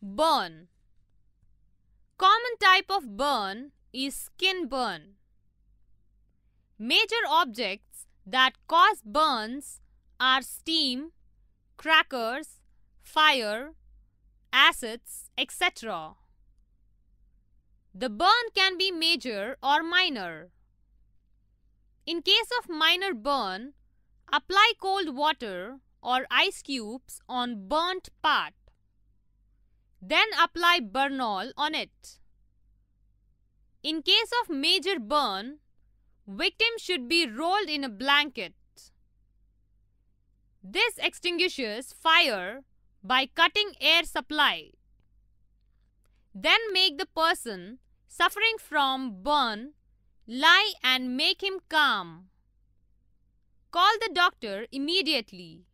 Burn. Common type of burn is skin burn. Major objects that cause burns are steam, crackers, fire, acids, etc. The burn can be major or minor. In case of minor burn, apply cold water or ice cubes on burnt part. Then apply Bernol on it. In case of major burn, victim should be rolled in a blanket. This extinguishes fire by cutting air supply. Then make the person suffering from burn lie and make him calm. Call the doctor immediately.